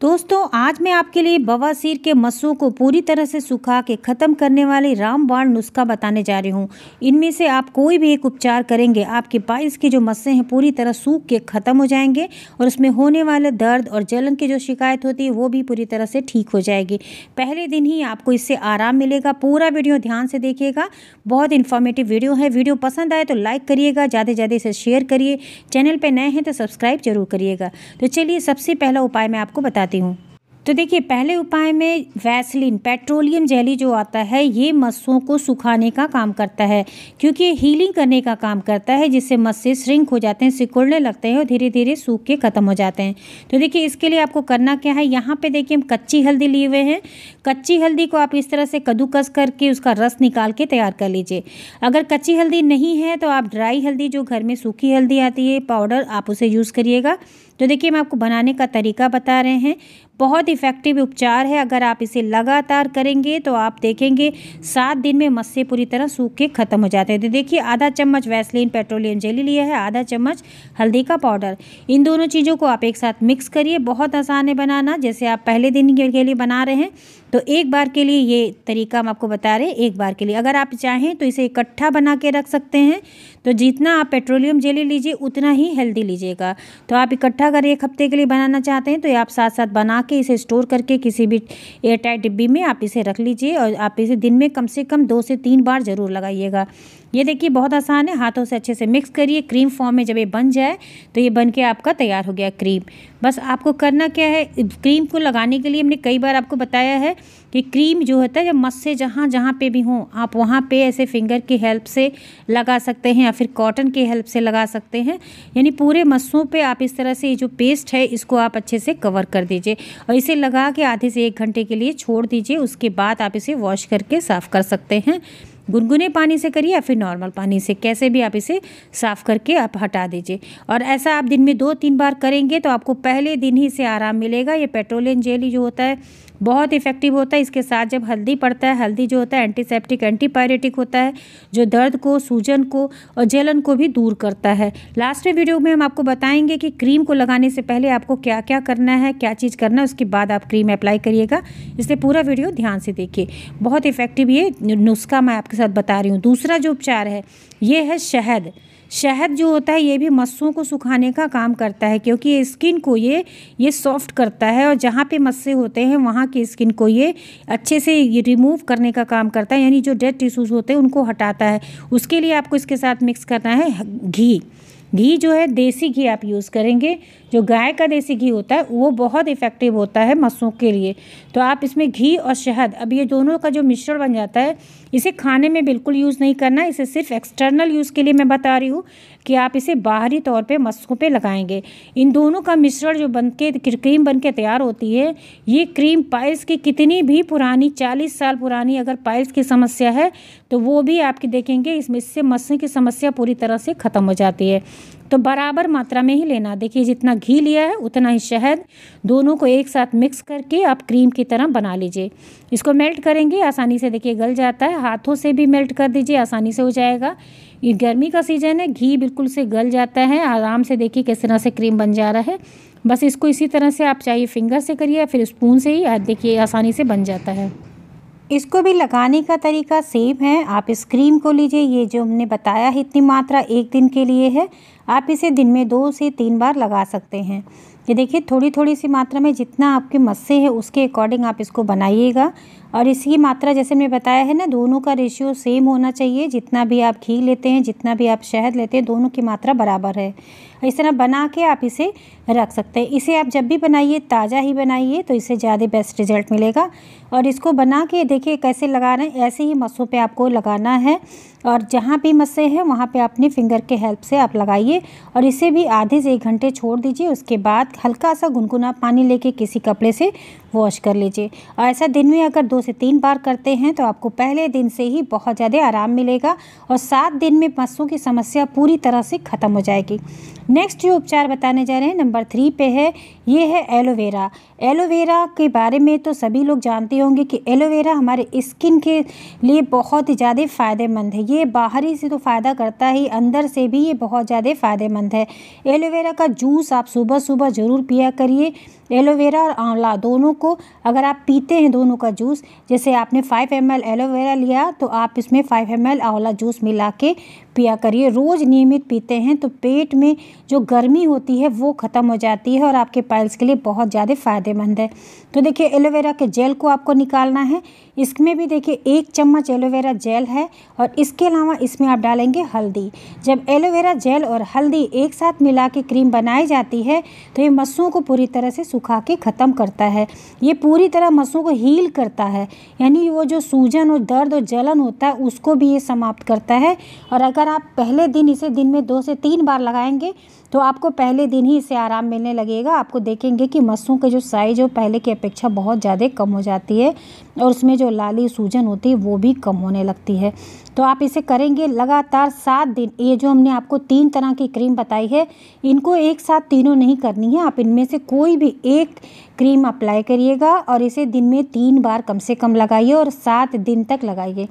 दोस्तों आज मैं आपके लिए बवासीर के मसू को पूरी तरह से सुखा के ख़त्म करने वाले रामबाण नुस्खा बताने जा रही हूँ इनमें से आप कोई भी एक उपचार करेंगे आपके बाईस के जो मस्से हैं पूरी तरह सूख के ख़त्म हो जाएंगे और उसमें होने वाले दर्द और जलन की जो शिकायत होती है वो भी पूरी तरह से ठीक हो जाएगी पहले दिन ही आपको इससे आराम मिलेगा पूरा वीडियो ध्यान से देखिएगा बहुत इन्फॉर्मेटिव वीडियो है वीडियो पसंद आए तो लाइक करिएगा ज़्यादा से ज़्यादा इसे शेयर करिए चैनल पर नए हैं तो सब्सक्राइब जरूर करिएगा तो चलिए सबसे पहला उपाय मैं आपको बता चाहती हूँ तो देखिए पहले उपाय में वैसलिन पेट्रोलियम जेली जो आता है ये मस्सों को सुखाने का काम करता है क्योंकि ये हीलिंग करने का काम करता है जिससे मस्से श्रिंक हो जाते हैं सिकुड़ने लगते हैं और धीरे धीरे सूख के ख़त्म हो जाते हैं तो देखिए इसके लिए आपको करना क्या है यहाँ पे देखिए हम कच्ची हल्दी लिए हुए हैं कच्ची हल्दी को आप इस तरह से कद्दूकस करके उसका रस निकाल के तैयार कर लीजिए अगर कच्ची हल्दी नहीं है तो आप ड्राई हल्दी जो घर में सूखी हल्दी आती है पाउडर आप उसे यूज़ करिएगा तो देखिए मैं आपको बनाने का तरीका बता रहे हैं बहुत इफ़ेक्टिव उपचार है अगर आप इसे लगातार करेंगे तो आप देखेंगे सात दिन में मस्से पूरी तरह सूख के ख़त्म हो जाते हैं तो देखिए आधा चम्मच वैसलिन पेट्रोलियम जेली लिया है आधा चम्मच हल्दी का पाउडर इन दोनों चीज़ों को आप एक साथ मिक्स करिए बहुत आसान है बनाना जैसे आप पहले दिन के लिए बना रहे हैं तो एक बार के लिए ये तरीका हम आपको बता रहे हैं एक बार के लिए अगर आप चाहें तो इसे इकट्ठा बना के रख सकते हैं तो जितना आप पेट्रोलियम जेली लीजिए उतना ही हेल्दी लीजिएगा तो आप इकट्ठा अगर एक हफ्ते के लिए बनाना चाहते हैं तो आप साथ साथ बना के इसे स्टोर करके किसी भी एयरटाइट डिब्बी में आप इसे रख लीजिए और आप इसे दिन में कम से कम दो से तीन बार ज़रूर लगाइएगा ये देखिए बहुत आसान है हाथों से अच्छे से मिक्स करिए क्रीम फॉर्म में जब ये बन जाए तो ये बन के आपका तैयार हो गया क्रीम बस आपको करना क्या है क्रीम को लगाने के लिए हमने कई बार आपको बताया है कि क्रीम जो होता है जब मस्से जहाँ जहाँ पे भी हों आप वहाँ पे ऐसे फिंगर की हेल्प से लगा सकते हैं या फिर कॉटन की हेल्प से लगा सकते हैं यानी पूरे मस्सों पे आप इस तरह से ये जो पेस्ट है इसको आप अच्छे से कवर कर दीजिए और इसे लगा के आधे से एक घंटे के लिए छोड़ दीजिए उसके बाद आप इसे वॉश करके साफ़ कर सकते हैं गुनगुने पानी से करिए या फिर नॉर्मल पानी से कैसे भी आप इसे साफ़ करके आप हटा दीजिए और ऐसा आप दिन में दो तीन बार करेंगे तो आपको पहले दिन ही से आराम मिलेगा ये पेट्रोलियम जेल जो होता है बहुत इफेक्टिव होता है इसके साथ जब हल्दी पड़ता है हल्दी जो होता है एंटीसेप्टिक एंटीपायरेटिक होता है जो दर्द को सूजन को और जलन को भी दूर करता है लास्ट में वीडियो में हम आपको बताएंगे कि क्रीम को लगाने से पहले आपको क्या क्या करना है क्या चीज़ करना है उसके बाद आप क्रीम अप्लाई करिएगा इसलिए पूरा वीडियो ध्यान से देखिए बहुत इफेक्टिव ये नुस्खा मैं आपके साथ बता रही हूँ दूसरा जो उपचार है ये है शहद शहद जो होता है ये भी मस्सों को सुखाने का काम करता है क्योंकि स्किन को ये ये सॉफ्ट करता है और जहाँ पे मस्से होते हैं वहाँ की स्किन को ये अच्छे से ये रिमूव करने का काम करता है यानी जो डेड टिश्यूज़ होते हैं उनको हटाता है उसके लिए आपको इसके साथ मिक्स करना है घी घी जो है देसी घी आप यूज़ करेंगे जो गाय का देसी घी होता है वो बहुत इफ़ेक्टिव होता है मसों के लिए तो आप इसमें घी और शहद अब ये दोनों का जो मिश्रण बन जाता है इसे खाने में बिल्कुल यूज़ नहीं करना इसे सिर्फ एक्सटर्नल यूज़ के लिए मैं बता रही हूँ कि आप इसे बाहरी तौर पे मस्कों पे लगाएंगे इन दोनों का मिश्रण जो बन के क्रीम बन के तैयार होती है ये क्रीम पाइल्स की कितनी भी पुरानी चालीस साल पुरानी अगर पाइल्स की समस्या है तो वो भी आपकी देखेंगे इसमें इससे मस्से की समस्या पूरी तरह से ख़त्म हो जाती है तो बराबर मात्रा में ही लेना देखिए जितना घी लिया है उतना ही शहद दोनों को एक साथ मिक्स करके आप क्रीम की तरह बना लीजिए इसको मेल्ट करेंगे आसानी से देखिए गल जाता है हाथों से भी मेल्ट कर दीजिए आसानी से हो जाएगा ये गर्मी का सीज़न है घी बिल्कुल से गल जाता है आराम से देखिए किस तरह से क्रीम बन जा रहा है बस इसको इसी तरह से आप चाहिए फिंगर से करिए या फिर स्पून से ही देखिए आसानी से बन जाता है इसको भी लगाने का तरीका सेम है आप इस क्रीम को लीजिए ये जो हमने बताया है इतनी मात्रा एक दिन के लिए है आप इसे दिन में दो से तीन बार लगा सकते हैं ये देखिए थोड़ी थोड़ी सी मात्रा में जितना आपके मस्से है उसके अकॉर्डिंग आप इसको बनाइएगा और इसकी मात्रा जैसे मैंने बताया है ना दोनों का रेशियो सेम होना चाहिए जितना भी आप घी लेते हैं जितना भी आप शहद लेते हैं दोनों की मात्रा बराबर है इस तरह बना के आप इसे रख सकते हैं इसे आप जब भी बनाइए ताज़ा ही बनाइए तो इसे ज़्यादा बेस्ट रिजल्ट मिलेगा और इसको बना के देखिए कैसे लगाना है ऐसे ही मसों पे आपको लगाना है और जहाँ भी मसे हैं वहाँ पे अपने फिंगर के हेल्प से आप लगाइए और इसे भी आधे से एक घंटे छोड़ दीजिए उसके बाद हल्का सा गुनगुना पानी लेके किसी कपड़े से वॉश कर लीजिए और ऐसा दिन में अगर दो से तीन बार करते हैं तो आपको पहले दिन से ही बहुत ज़्यादा आराम मिलेगा और सात दिन में मस्सों की समस्या पूरी तरह से ख़त्म हो जाएगी नेक्स्ट जो उपचार बताने जा रहे हैं नंबर थ्री पे है ये है एलोवेरा एलोवेरा के बारे में तो सभी लोग जानते होंगे कि एलोवेरा हमारे स्किन के लिए बहुत ही ज़्यादा फ़ायदेमंद है ये बाहरी से तो फ़ायदा करता ही अंदर से भी ये बहुत ज़्यादा फ़ायदेमंद है एलोवेरा का जूस आप सुबह सुबह ज़रूर पिया करिए एलोवेरा और आंवला दोनों को अगर आप पीते हैं दोनों का जूस जैसे आपने 5 एम एलोवेरा लिया तो आप इसमें 5 एम आंवला जूस मिला के पिया करिए रोज़ नियमित पीते हैं तो पेट में जो गर्मी होती है वो ख़त्म हो जाती है और आपके पाइल्स के लिए बहुत ज़्यादा फ़ायदेमंद है तो देखिए एलोवेरा के जेल को आपको निकालना है इसमें भी देखिए एक चम्मच एलोवेरा जेल है और इसके अलावा इसमें आप डालेंगे हल्दी जब एलोवेरा जेल और हल्दी एक साथ मिला के क्रीम बनाई जाती है तो ये मस्सों को पूरी तरह से सुखा के ख़त्म करता है ये पूरी तरह मस्सों को हील करता है यानी वो जो सूजन और दर्द और जलन होता है उसको भी ये समाप्त करता है और अगर आप पहले दिन इसे दिन में दो से तीन बार लगाएंगे तो आपको पहले दिन ही इसे आराम मिलने लगेगा आपको देखेंगे कि मसों के जो साइज है पहले की अपेक्षा बहुत ज़्यादा कम हो जाती है और उसमें जो लाली सूजन होती है वो भी कम होने लगती है तो आप इसे करेंगे लगातार सात दिन ये जो हमने आपको तीन तरह की क्रीम बताई है इनको एक साथ तीनों नहीं करनी है आप इनमें से कोई भी एक क्रीम अप्लाई करिएगा और इसे दिन में तीन बार कम से कम लगाइए और सात दिन तक लगाइए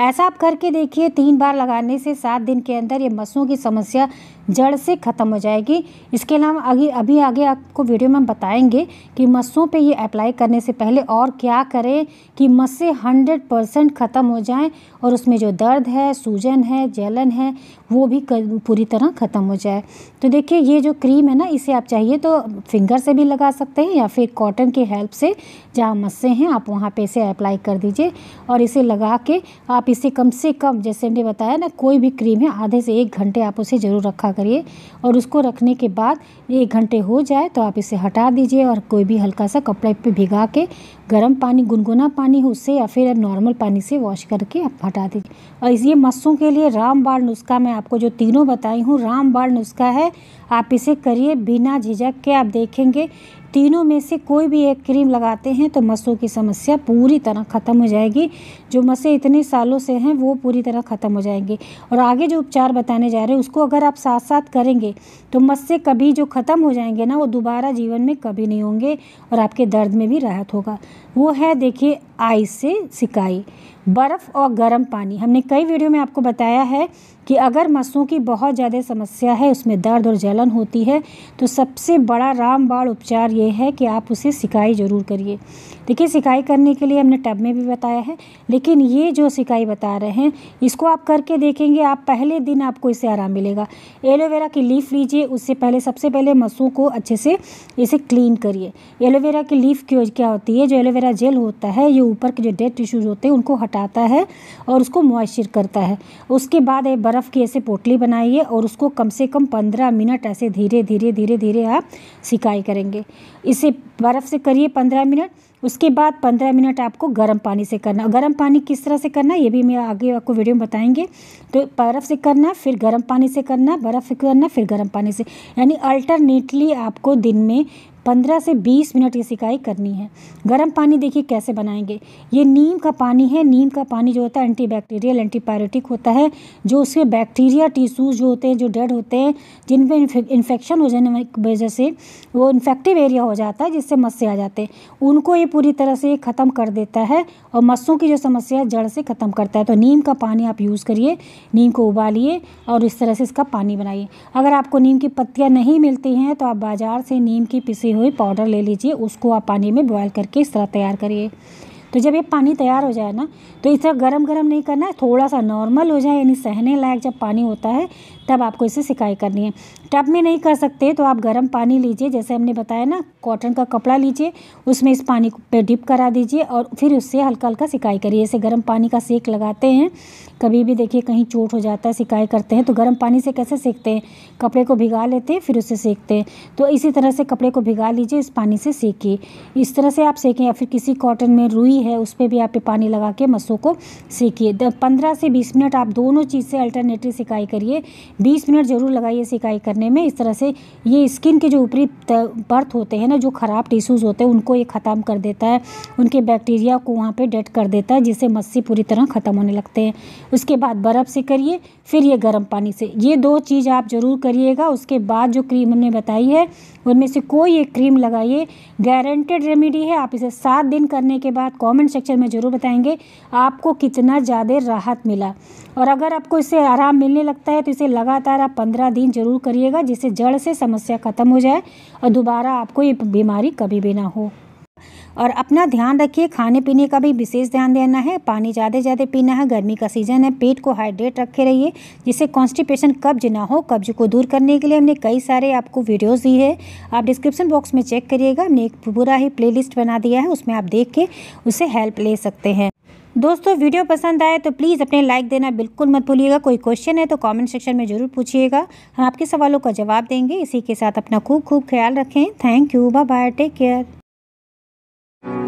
ऐसा आप करके देखिए तीन बार लगाने से सात दिन के अंदर ये मसों की समस्या जड़ से ख़त्म हो जाएगी इसके अलावा अभी अभी आगे आपको वीडियो में हम बताएंगे कि मसों पे ये अप्लाई करने से पहले और क्या करें कि मस्से हंड्रेड परसेंट ख़त्म हो जाएं और उसमें जो दर्द है सूजन है जलन है वो भी पूरी तरह ख़त्म हो जाए तो देखिए ये जो क्रीम है ना इसे आप चाहिए तो फिंगर से भी लगा सकते हैं या फिर एक कॉटन की हेल्प से जहाँ मस्से हैं आप वहाँ पे इसे अप्लाई कर दीजिए और इसे लगा के आप इसे कम से कम जैसे हमने बताया ना कोई भी क्रीम है आधे से एक घंटे आप उसे ज़रूर रखा करिए और उसको रखने के बाद एक घंटे हो जाए तो आप इसे हटा दीजिए और कोई भी हल्का सा कपड़े पर भिगा के गर्म पानी गुनगुना पानी हो उससे या फिर नॉर्मल पानी से वॉश करके आप हटा दीजिए और इसलिए मस्सों के लिए रामबाण नुस्खा मैं आपको जो तीनों बताई हूँ रामबाण नुस्खा है आप इसे करिए बिना झिझक के आप देखेंगे तीनों में से कोई भी एक क्रीम लगाते हैं तो मसों की समस्या पूरी तरह ख़त्म हो जाएगी जो मसे इतने सालों से हैं वो पूरी तरह ख़त्म हो जाएंगे और आगे जो उपचार बताने जा रहे हैं उसको अगर आप साथ साथ करेंगे तो मस्से कभी जो ख़त्म हो जाएंगे ना वो दोबारा जीवन में कभी नहीं होंगे और आपके दर्द में भी राहत होगा वो है देखिए आई से सिकाई बर्फ़ और गर्म पानी हमने कई वीडियो में आपको बताया है कि अगर मसों की बहुत ज़्यादा समस्या है उसमें दर्द और जलन होती है तो सबसे बड़ा रामबाण उपचार ये है कि आप उसे सिकाई ज़रूर करिए देखिए सिकाई करने के लिए हमने टब में भी बताया है लेकिन ये जो सिकाई बता रहे हैं इसको आप करके देखेंगे आप पहले दिन आपको इसे आराम मिलेगा एलोवेरा की लीफ लीजिए उससे पहले सबसे पहले मसों को अच्छे से इसे क्लीन करिए एलोवेरा की लीफ क्यों क्या होती है जो एलोवेरा जेल होता है ये ऊपर के जो डेड टिश्यूज होते हैं उनको हटाता है और उसको मॉइस्चर करता है उसके बाद ये बर्फ बर्फ़ की ऐसे पोटली बनाइए और उसको कम से कम पंद्रह मिनट ऐसे धीरे धीरे धीरे धीरे आप सिकाई करेंगे इसे बर्फ़ से करिए पंद्रह मिनट उसके बाद पंद्रह मिनट आपको गर्म पानी से करना गर्म पानी किस तरह से करना ये भी मैं आगे आपको वीडियो में बताएंगे तो बर्फ़ से करना फिर गर्म पानी से करना बर्फ़ से करना फिर गर्म पानी से यानी अल्टरनेटली आपको दिन में पंद्रह से बीस मिनट ये सिकाई करनी है गर्म पानी देखिए कैसे बनाएंगे ये नीम का पानी है नीम का पानी जो होता है एंटी बैक्टीरियल एंटीपायरेटिक होता है जो उसके बैक्टीरिया टीशूज़ जो होते हैं जो डेड होते हैं जिन पर इन्फेक्शन हो जाने की वजह से वो इन्फेक्टिव एरिया हो जाता है जिससे मस्से आ जाते हैं उनको ये पूरी तरह से ख़त्म कर देता है और मस्सों की जो समस्या है जड़ से ख़त्म करता है तो नीम का पानी आप यूज़ करिए नीम को उबालिए और इस तरह से इसका पानी बनाइए अगर आपको नीम की पत्तियाँ नहीं मिलती हैं तो आप बाज़ार से नीम की पिसी हुई पाउडर ले लीजिए उसको आप पानी में बॉयल करके इस तरह तैयार करिए तो जब ये पानी तैयार हो जाए ना तो इस तरह गर्म गर्म नहीं करना है थोड़ा सा नॉर्मल हो जाए यानी सहने लायक जब पानी होता है तब आपको इसे सिकाई करनी है टब में नहीं कर सकते तो आप गर्म पानी लीजिए जैसे हमने बताया ना कॉटन का कपड़ा लीजिए उसमें इस पानी पे डिप करा दीजिए और फिर उससे हल्का हल्का सिकाई करिए ऐसे गर्म पानी का सेक लगाते हैं कभी भी देखिए कहीं चोट हो जाता है सिकाई करते हैं तो गर्म पानी से कैसे सेकते हैं कपड़े को भिगा लेते हैं फिर उससे सेकते हैं तो इसी तरह से कपड़े को भिगा लीजिए इस पानी से सेकिए इस तरह से आप सेकें या फिर किसी कॉटन में रुई घी है पर भी आप पानी लगा के मसों को सेकिए पंद्रह से बीस मिनट आप दोनों चीज़ से अल्टरनेटिव सिकाई करिए बीस मिनट ज़रूर लगाइए सिकाई करने में इस तरह से ये स्किन के जो ऊपरी बर्थ होते हैं ना जो ख़राब टिश्यूज़ होते हैं उनको ये ख़त्म कर देता है उनके बैक्टीरिया को वहाँ पर डेट कर देता है जिससे मस्सी पूरी तरह ख़त्म होने लगते हैं उसके बाद बर्फ़ से करिए फिर ये गर्म पानी से ये दो चीज़ आप ज़रूर करिएगा उसके बाद जो क्रीम हमने बताई है उनमें से कोई एक क्रीम लगाइए गारंटेड रेमेडी है आप इसे सात दिन करने के बाद कमेंट सेक्शन में ज़रूर बताएंगे आपको कितना ज़्यादा राहत मिला और अगर आपको इससे आराम मिलने लगता है तो इसे लगातार आप पंद्रह दिन जरूर करिएगा जिससे जड़ से समस्या ख़त्म हो जाए और दोबारा आपको ये बीमारी कभी भी ना हो और अपना ध्यान रखिए खाने पीने का भी विशेष ध्यान देना है पानी ज़्यादा ज़्यादा पीना है गर्मी का सीज़न है पेट को हाइड्रेट रखे रहिए जिससे कॉन्स्टिपेशन कब्ज ना हो कब्ज को दूर करने के लिए हमने कई सारे आपको वीडियोज़ दी है आप डिस्क्रिप्शन बॉक्स में चेक करिएगा हमने एक पूरा ही प्ले बना दिया है उसमें आप देख के उससे हेल्प ले सकते हैं दोस्तों वीडियो पसंद आए तो प्लीज़ अपने लाइक देना बिल्कुल मत भूलिएगा कोई क्वेश्चन है तो कमेंट सेक्शन में ज़रूर पूछिएगा हम आपके सवालों का जवाब देंगे इसी के साथ अपना खूब खूब ख्याल रखें thank you bye bye take care thank you